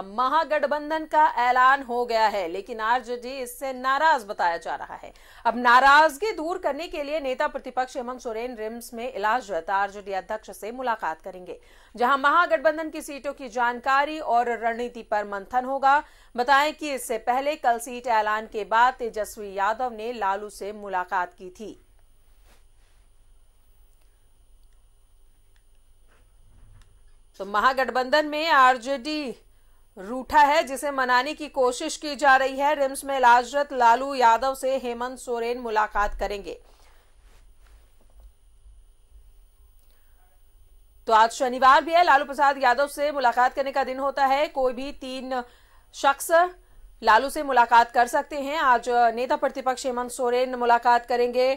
महागठबंधन का ऐलान हो गया है लेकिन आरजेडी इससे नाराज बताया जा रहा है अब नाराजगी दूर करने के लिए नेता प्रतिपक्ष हेमंत सोरेन रिम्स में इलाजरत आरजेडी अध्यक्ष से मुलाकात करेंगे जहां महागठबंधन की सीटों की जानकारी और रणनीति पर मंथन होगा बताएं कि इससे पहले कल सीट ऐलान के बाद तेजस्वी यादव ने लालू से मुलाकात की थी तो महागठबंधन में आरजेडी रूठा है जिसे मनाने की कोशिश की जा रही है रिम्स में इलाजरत लालू यादव से हेमंत सोरेन मुलाकात करेंगे तो आज शनिवार भी है लालू प्रसाद यादव से मुलाकात करने का दिन होता है कोई भी तीन शख्स लालू से मुलाकात कर सकते हैं आज नेता प्रतिपक्ष हेमंत सोरेन मुलाकात करेंगे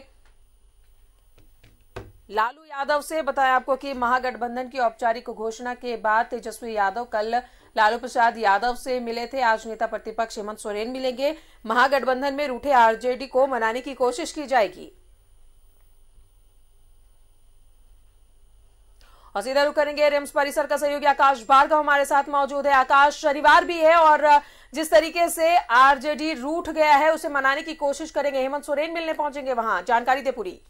लालू यादव से बताया आपको कि महागठबंधन की औपचारिक घोषणा के बाद तेजस्वी यादव कल लालू प्रसाद यादव से मिले थे आज नेता प्रतिपक्ष हेमंत सोरेन मिलेंगे महागठबंधन में रूठे आरजेडी को मनाने की कोशिश की जाएगी और सीधा रुख करेंगे रिम्स परिसर का सहयोगी आकाश भार्गव हमारे साथ मौजूद है आकाश शनिवार भी है और जिस तरीके से आरजेडी रूठ गया है उसे मनाने की कोशिश करेंगे हेमंत सोरेन मिलने पहुंचेंगे वहां जानकारी दे पूरी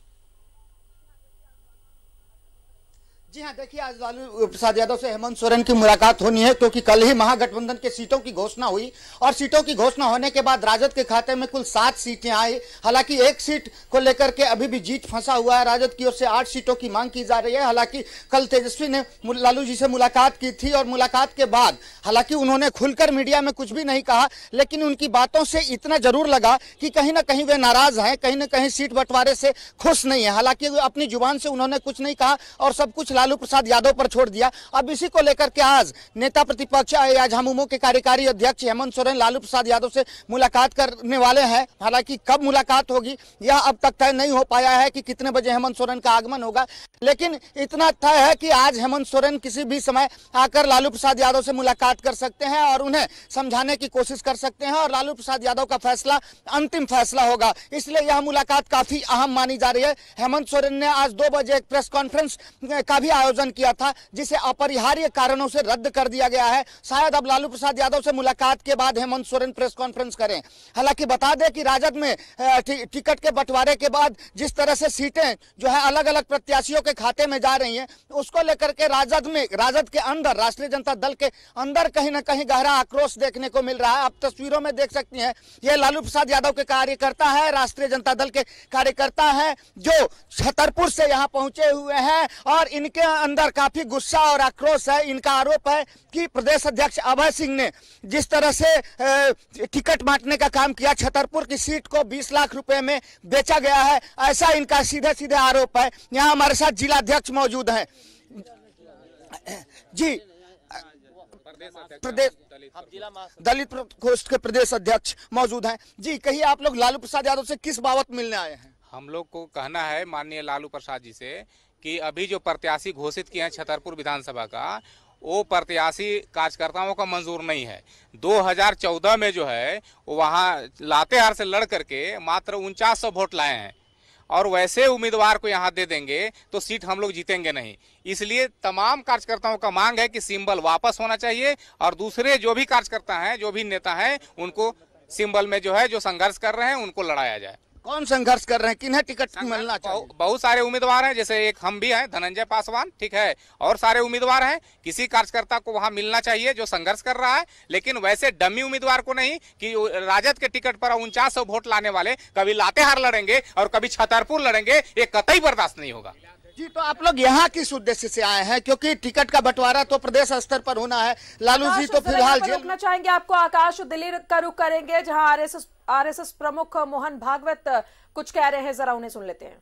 जी हाँ देखिए आज लालू प्रसाद यादव से हेमंत सोरेन की मुलाकात होनी है क्योंकि कल ही महागठबंधन के सीटों की घोषणा हुई और सीटों की घोषणा होने के बाद राजद के खाते में कुल सात सीटें आई हालांकि एक सीट को लेकर के अभी भी जीत फंसा हुआ है राजद की ओर से आठ सीटों की मांग की जा रही है हालांकि कल तेजस्वी ने लालू जी से मुलाकात की थी और मुलाकात के बाद हालांकि उन्होंने खुलकर मीडिया में कुछ भी नहीं कहा लेकिन उनकी बातों से इतना जरूर लगा कि कहीं ना कहीं वे नाराज हैं कहीं ना कहीं सीट बंटवारे से खुश नहीं है हालांकि अपनी जुबान से उन्होंने कुछ नहीं कहा और सब कुछ लालू प्रसाद यादव पर छोड़ दिया अब इसी को लेकर के आज नेता प्रतिपक्ष झामुमो के कार्यकारी अध्यक्ष हेमंत सोरेन लालू प्रसाद यादव से मुलाकात करने वाले हैं हालांकि कब मुलाकात होगी यह अब तक तय नहीं हो पाया है कि कितने बजे हेमंत सोरेन का आगमन होगा लेकिन इतना तय है कि आज हेमंत सोरेन किसी भी समय आकर लालू प्रसाद यादव से मुलाकात कर सकते हैं और उन्हें समझाने की कोशिश कर सकते हैं और लालू प्रसाद यादव का फैसला अंतिम फैसला होगा इसलिए यह मुलाकात काफी अहम मानी जा रही है हेमंत सोरेन ने आज दो बजे एक प्रेस कॉन्फ्रेंस का भी आयोजन किया था जिसे अपरिहार्य कारणों से रद्द कर दिया गया है शायद अब लालू प्रसाद यादव से मुलाकात के बाद हेमंत सोरेन प्रेस कॉन्फ्रेंस करें हालांकि बता दें कि राजद में टिकट के बंटवारे के बाद जिस तरह से सीटें जो है अलग अलग प्रत्याशियों के खाते में जा रही है उसको लेकर के राजद में राजद के अंदर राष्ट्रीय जनता दल के अंदर कहीं ना कहीं गहरा आक्रोश देखने को मिल रहा है आप तस्वीरों में देख सकती है यह लालू प्रसाद यादव के कार्यकर्ता है राष्ट्रीय जनता दल के कार्यकर्ता है जो छतरपुर से यहाँ पहुंचे हुए हैं और इनके के अंदर काफी गुस्सा और आक्रोश है इनका आरोप है कि प्रदेश अध्यक्ष अभय सिंह ने जिस तरह से टिकट बांटने का काम किया छतरपुर की सीट को 20 लाख रुपए में बेचा गया है ऐसा इनका सीधे सीधे आरोप है यहाँ हमारे साथ जिला अध्यक्ष मौजूद हैं जी प्रदेश दलित प्रकोष्ठ के प्रदेश अध्यक्ष मौजूद हैं जी कहिए आप लोग लालू प्रसाद यादव से किस बाबत मिलने आए हैं हम लोग को कहना है माननीय लालू प्रसाद जी से कि अभी जो प्रत्याशी घोषित किए हैं छतरपुर विधानसभा का वो प्रत्याशी कार्यकर्ताओं का मंजूर नहीं है 2014 में जो है वहाँ लातेहार से लड़ करके मात्र उनचास वोट लाए हैं और वैसे उम्मीदवार को यहाँ दे देंगे तो सीट हम लोग जीतेंगे नहीं इसलिए तमाम कार्यकर्ताओं का मांग है कि सिंबल वापस होना चाहिए और दूसरे जो भी कार्यकर्ता हैं जो भी नेता हैं उनको सिंबल में जो है जो संघर्ष कर रहे हैं उनको लड़ाया जाए कौन संघर्ष कर रहे हैं किन्हें टिकट मिलना चाहिए बहुत सारे उम्मीदवार हैं जैसे एक हम भी हैं धनंजय पासवान ठीक है और सारे उम्मीदवार हैं किसी कार्यकर्ता को वहां मिलना चाहिए जो संघर्ष कर रहा है लेकिन वैसे डमी उम्मीदवार को नहीं कि राजद के टिकट पर उनचास वोट लाने वाले कभी लातेहार लड़ेंगे और कभी छतरपुर लड़ेंगे ये कतई बर्दाश्त नहीं होगा जी तो आप लोग यहाँ किस उद्देश्य से आए हैं क्योंकि टिकट का बंटवारा तो प्रदेश स्तर पर होना है लालू जी तो फिलहाल रुकना चाहेंगे आपको आकाश दिल्ली का रुख करेंगे जहाँ आरएसएस आरएसएस प्रमुख मोहन भागवत कुछ कह रहे हैं जरा उन्हें सुन लेते हैं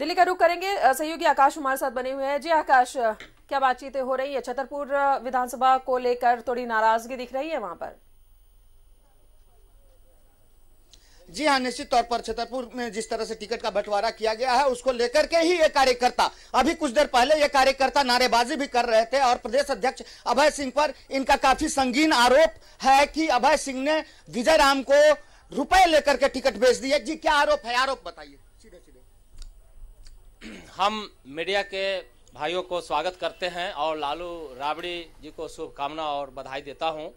दिल्ली का रुख करेंगे सहयोगी आकाश हमारे साथ बने हुए हैं जी आकाश क्या बातचीत हो रही है छतरपुर विधानसभा को लेकर थोड़ी नाराजगी दिख रही है वहां पर जी हाँ निश्चित तौर पर छतरपुर में जिस तरह से टिकट का बंटवारा किया गया है उसको लेकर के ही ये कार्यकर्ता अभी कुछ देर पहले ये कार्यकर्ता नारेबाजी भी कर रहे थे और प्रदेश अध्यक्ष अभय सिंह पर इनका काफी संगीन आरोप है कि अभय सिंह ने विजय राम को रुपए लेकर के टिकट बेच दिए जी क्या आरोप है आरोप बताइए हम मीडिया के भाइयों को स्वागत करते हैं और लालू राबड़ी जी को शुभकामना और बधाई देता हूं।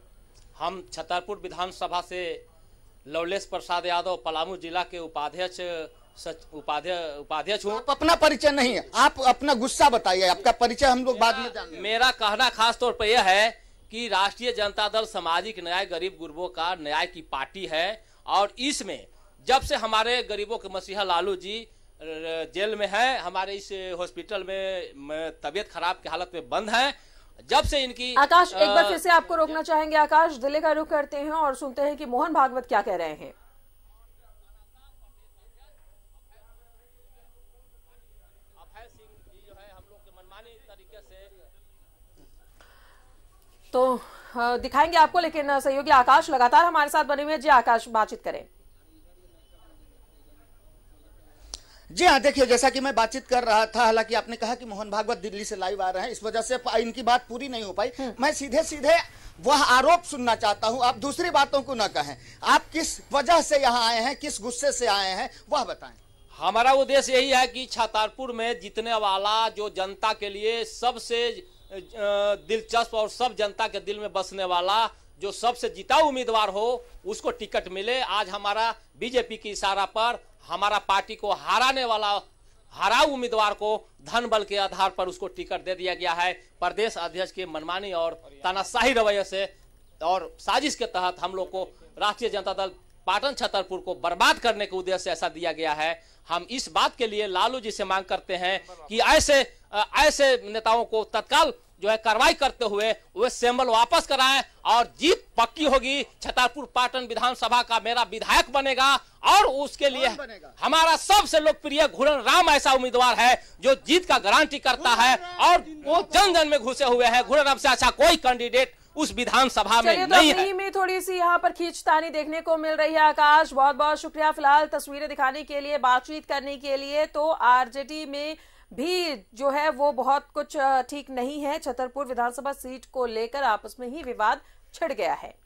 हम छतरपुर विधानसभा से लवलेश प्रसाद यादव पलामू जिला के उपाध्यक्ष उपाध्यक्ष उपाध्यक्ष हूँ आप अपना परिचय नहीं है आप अपना गुस्सा बताइए आपका परिचय हम लोग बाद में मेरा कहना खास तौर पर यह है कि राष्ट्रीय जनता दल सामाजिक न्याय गरीब गुरबों का न्याय की पार्टी है और इसमें जब से हमारे गरीबों के मसीहा लालू जी जेल में है हमारे इस हॉस्पिटल में तबियत खराब की हालत में बंद है जब से इनकी आकाश एक बार फिर से आपको रोकना चाहेंगे आकाश दिल्ली का रुख करते हैं और सुनते हैं कि मोहन भागवत क्या कह रहे हैं तो दिखाएंगे आपको लेकिन सहयोगी आकाश लगातार हमारे साथ बने हुए जी आकाश बातचीत करें जी हाँ देखिए जैसा कि मैं बातचीत कर रहा था हालांकि आपने कहा कि मोहन भागवत दिल्ली से लाइव आ रहे हैं इस वजह से इनकी बात पूरी नहीं हो पाई हाँ। मैं सीधे सीधे वह आरोप सुनना चाहता हूं आप दूसरी बातों को न कहें आप किस वजह से यहां आए हैं किस गुस्से से आए हैं वह बताएं हमारा उद्देश्य यही है कि छतरपुर में जीतने वाला जो जनता के लिए सबसे दिलचस्प और सब जनता के दिल में बसने वाला जो सबसे जीता उम्मीदवार हो उसको टिकट मिले आज हमारा बीजेपी की इशारा पर हमारा पार्टी को हराने वाला हरा उम्मीदवार को धन बल के आधार पर उसको टिकट दे दिया गया है प्रदेश अध्यक्ष की मनमानी और तानाशाही रवैये से और साजिश के तहत हम लोग को राष्ट्रीय जनता दल पाटन छतरपुर को बर्बाद करने के उद्देश्य ऐसा दिया गया है हम इस बात के लिए लालू जी से मांग करते हैं कि ऐसे ऐसे नेताओं को तत्काल जो है कार्रवाई करते हुए वे सैंबल वापस कराएं और जीत पक्की होगी छतरपुर पाटन विधानसभा का मेरा विधायक बनेगा और उसके लिए हमारा सबसे लोकप्रिय घुरन राम ऐसा उम्मीदवार है जो जीत का गारंटी करता है और वो जन जन में घुसे हुए हैं घुरन राम से अच्छा कोई कैंडिडेट उस विधानसभा में तो नहीं है। में थोड़ी सी यहाँ पर खींचतानी देखने को मिल रही है आकाश बहुत बहुत शुक्रिया फिलहाल तस्वीरें दिखाने के लिए बातचीत करने के लिए तो आरजेडी में भी जो है वो बहुत कुछ ठीक नहीं है छतरपुर विधानसभा सीट को लेकर आपस में ही विवाद छिड़ गया है